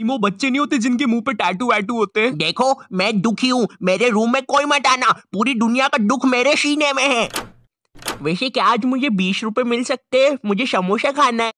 इमो बच्चे नहीं होते जिनके मुंह पे टैटू वैटू होते हैं देखो मैं दुखी हूँ मेरे रूम में कोई मत आना पूरी दुनिया का दुख मेरे सीने में है वैसे क्या आज मुझे बीस रुपए मिल सकते हैं मुझे समोसा खाना है